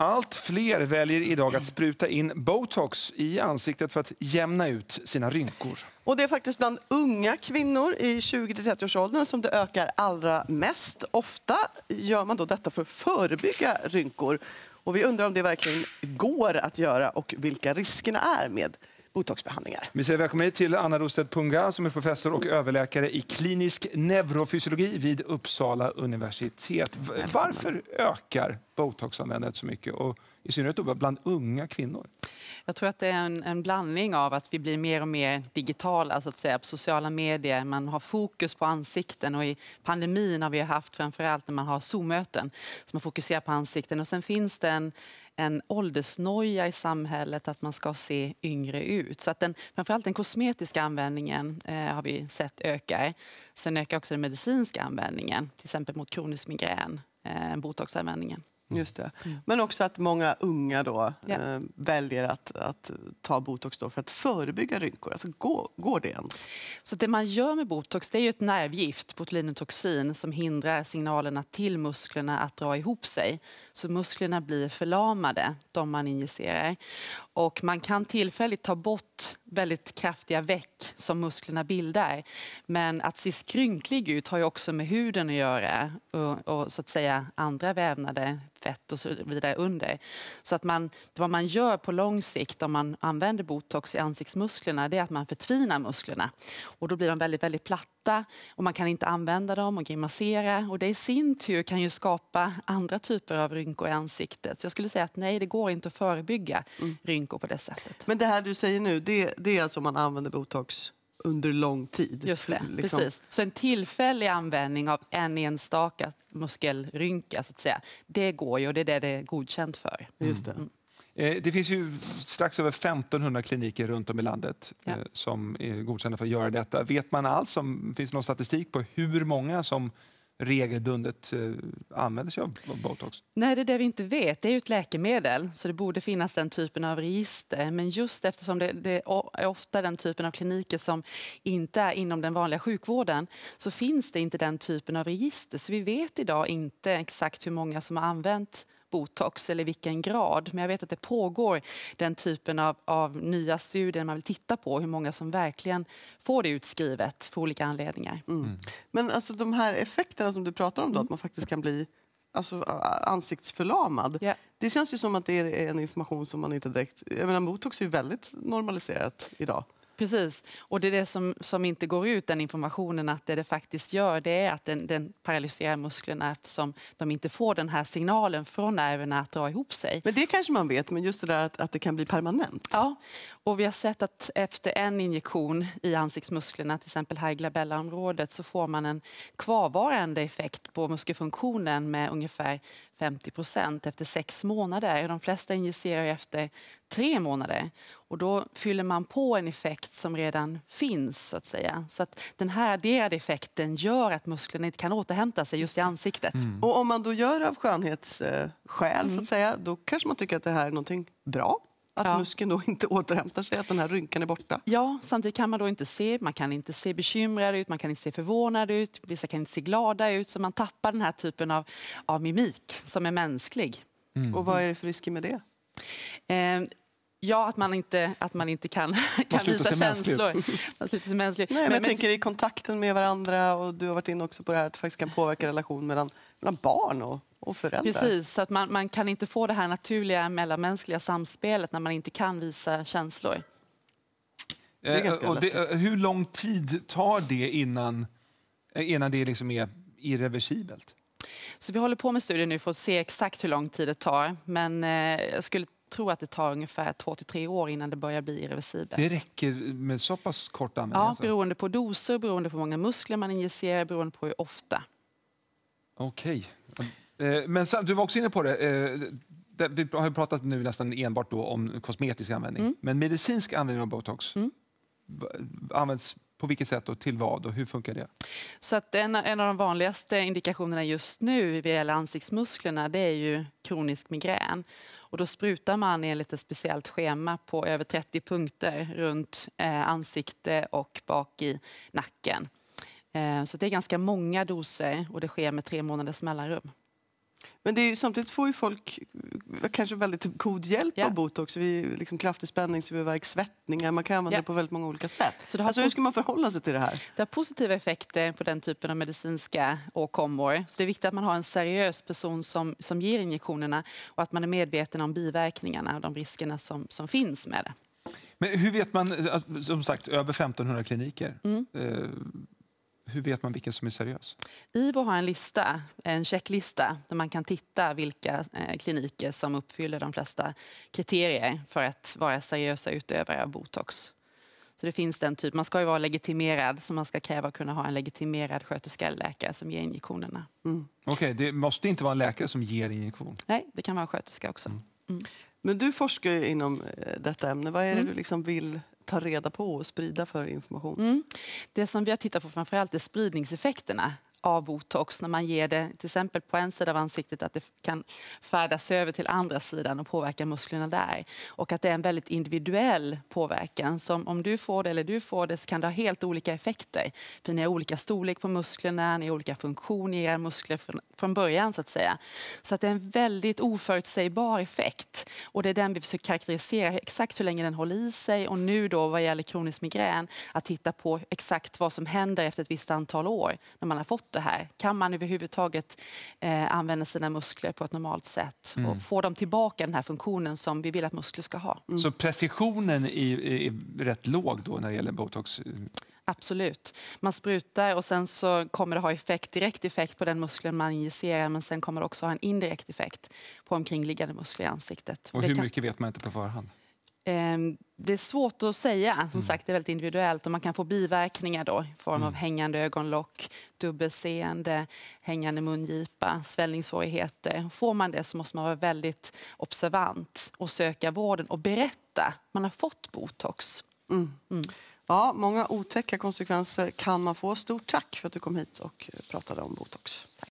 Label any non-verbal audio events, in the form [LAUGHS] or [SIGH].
Allt fler väljer idag att spruta in botox i ansiktet för att jämna ut sina rynkor. Och det är faktiskt bland unga kvinnor i 20-30-årsåldern som det ökar allra mest. Ofta gör man då detta för att förebygga rynkor. Och vi undrar om det verkligen går att göra och vilka riskerna är med botoxbehandlingar. Vi säger välkommen hit till Anna Rostedt Punga som är professor och överläkare i klinisk neurofysiologi vid Uppsala universitet. Varför ökar botoxanvändandet så mycket och i synnerhet bland unga kvinnor? Jag tror att det är en, en, blandning av att vi blir mer och mer digitala, så att säga, på sociala medier. Man har fokus på ansikten och i pandemin har vi haft framförallt när man har Zoom-möten som man fokuserar på ansikten. Och sen finns det en, en åldersnoja i samhället att man ska se yngre ut. Så att den, framförallt den kosmetiska användningen eh, har vi sett ökar. Sen ökar också den medicinska användningen, till exempel mot kronisk migrän, eh, botoxanvändningen. Mm. Just det. Mm. Men också att många unga då, yeah. eh, väljer att, att ta botox för att förebygga rynkor. Alltså, går, går det ens? Så det man gör med botox det är ju ett nervgift, botulinumtoxin, som hindrar signalerna till musklerna att dra ihop sig. Så musklerna blir förlamade, de man injicerar. Och man kan tillfälligt ta bort väldigt kraftiga veck som musklerna bildar. Men att se skrynklig ut har ju också med huden att göra och, och, så att säga andra vävnader, fett och så vidare under. Så att man, vad man gör på lång sikt om man använder botox i ansiktsmusklerna det är att man förtvinar musklerna och då blir de väldigt, väldigt platta och man kan inte använda dem och grimasera och det i sin tur kan ju skapa andra typer av rynkor i ansiktet. Så jag skulle säga att nej, det går inte att förebygga mm. rynkor rynkor på det sättet. Men det här du säger nu, det, det är alltså om man använder botox under lång tid? Just det, liksom. precis. Så en tillfällig användning av en enstaka muskelrynka, så att säga, det går ju och det är det det är godkänt för. Mm. Just det. Mm. Eh, det finns ju strax över 1500 kliniker runt om i landet ja. Eh, som är godkända för att göra detta. Vet man alls om, finns det någon statistik på hur många som regelbundet eh, använder sig av botox? Nej, det är det vi inte vet. Det är ju ett läkemedel, så det borde finnas den typen av register. Men just eftersom det, det är ofta den typen av kliniker som inte är inom den vanliga sjukvården så finns det inte den typen av register. Så vi vet idag inte exakt hur många som har använt botox eller vilken grad. Men jag vet att det pågår den typen av, av nya studier man vill titta på hur många som verkligen får det utskrivet för olika anledningar. Mm. mm. Men alltså de här effekterna som du pratar om då, mm. att man faktiskt kan bli alltså, ansiktsförlamad. Yeah. Det känns ju som att det är en information som man inte direkt... Jag menar, botox är ju väldigt normaliserat idag precis. Och det är det som, som inte går ut, den informationen, att det det faktiskt gör det är att den, den paralyserar musklerna eftersom de inte får den här signalen från nerverna att dra ihop sig. Men det kanske man vet, men just det där att, att det kan bli permanent. Ja, och vi har sett att efter en injektion i ansiktsmusklerna, till exempel här i glabella så får man en kvarvarande effekt på muskelfunktionen med ungefär 50 procent efter sex månader. De flesta injicerar efter tre månader. Och då fyller man på en effekt som redan finns. Så att säga. Så att den här adderade effekten gör att musklerna inte kan återhämta sig just i ansiktet. Mm. Och om man då gör det av skönhetsskäl, så att mm. säga, då kanske man tycker att det här är någonting bra. Att ja. muskeln då [LAUGHS] inte återhämtar sig, att den här rynkan är borta. Ja, samtidigt kan man då inte se, man kan inte se bekymrad ut, man kan inte se förvånad ut, vissa kan inte se glada ut, så man tappar den här typen av, av mimik som är mänsklig. Mm. Och vad är det för risker med det? Eh, Ja, att man inte, att man inte kan, kan visa känslor. Man slutar sig mänsklig. Nej, men, jag tänker i kontakten med varandra och du har varit inne också på det här att det faktiskt kan påverka relationen mellan, mellan barn och och förändra. Precis, så att man, man kan inte få det här naturliga mellanmänskliga samspelet när man inte kan visa känslor. Eh, det, eh, hur lång tid tar det innan, eh, innan det liksom är irreversibelt? Så vi håller på med studien nu för att se exakt hur lång tid det tar. Men jag skulle tro att det tar ungefär två till tre år innan det börjar bli irreversibelt. Det räcker med så pass kort användning? Ja, alltså. beroende på doser, beroende på hur många muskler man injicerar, beroende på hur ofta. Okej. Okay. Eh, men sen, du var också inne på det, eh, vi har pratat nu nästan enbart då om kosmetisk användning. Mm. Men medicinsk användning av botox mm. används på vilket sätt och till vad och hur funkar det? Så att en, en av de vanligaste indikationerna just nu vad gäller ansiktsmusklerna det är ju kronisk migrän. Och då sprutar man enligt ett speciellt schema på över 30 punkter runt eh, ansikte och bak i nacken. Eh, så det är ganska många doser och det sker med tre månaders mellanrum. Men det är ju, samtidigt får ju folk kanske väldigt god hjälp yeah. av botox vid liksom kraftig spänning, huvudvärk, svettningar. Man kan använda yeah. det på väldigt många olika sätt. Så alltså, hur ska man förhålla sig till det här? Det har positiva effekter på den typen av medicinska åkommor. Så det är viktigt att man har en seriös person som, som ger injektionerna och att man är medveten om biverkningarna och de riskerna som, som finns med det. Men hur vet man, alltså, som sagt, över 1500 kliniker? Mm. Eh, hur vet man vilken som är seriös? IVO har en lista, en checklista där man kan titta vilka eh, kliniker som uppfyller de flesta kriterier för att vara seriösa utövare av botox. Så det finns den typ, man ska ju vara legitimerad, så man ska kräva att kunna ha en legitimerad sköterska eller läkare som ger injektionerna. Mm. Okej, okay, det måste inte vara en läkare som ger injektion? Nej, det kan vara en sköterska också. Mm. Mm. Men du forskar ju inom eh, detta ämne. Vad är det mm. du liksom vill ta reda på och sprida för information? Mm. Det som vi har tittat på framförallt är spridningseffekterna av botox när man ger det till exempel på en sida av ansiktet att det kan färdas över till andra sidan och påverka musklerna där. Och att det är en väldigt individuell påverkan. Som om du får det eller du får det så kan det ha helt olika effekter. För ni har olika storlek på musklerna, ni har olika funktion i era muskler från, från början så att säga. Så att det är en väldigt oförutsägbar effekt. Och det är den vi försöker karaktärisera, exakt hur länge den håller i sig. Och nu då vad gäller kronisk migrän, att titta på exakt vad som händer efter ett visst antal år när man har fått åt det här? Kan man överhuvudtaget eh, använda sina muskler på ett normalt sätt mm. och få dem tillbaka den här funktionen som vi vill att muskler ska ha? Mm. Så precisionen är, är rätt låg då när det gäller botox? Absolut. Man sprutar och sen så kommer det ha effekt, direkt effekt på den muskeln man injicerar men sen kommer det också ha en indirekt effekt på omkringliggande muskler i ansiktet. Och hur kan... mycket vet man inte på förhand? Ehm, det är svårt att säga. Som mm. sagt, det är väldigt individuellt och man kan få biverkningar då i form av mm. hängande ögonlock, dubbelseende, hängande mungipa, svällningssvårigheter. Får man det så måste man vara väldigt observant och söka vården och berätta. Man har fått botox. Mm. Mm. Ja, många otäcka konsekvenser kan man få. Stort tack för att du kom hit och pratade om botox. Tack.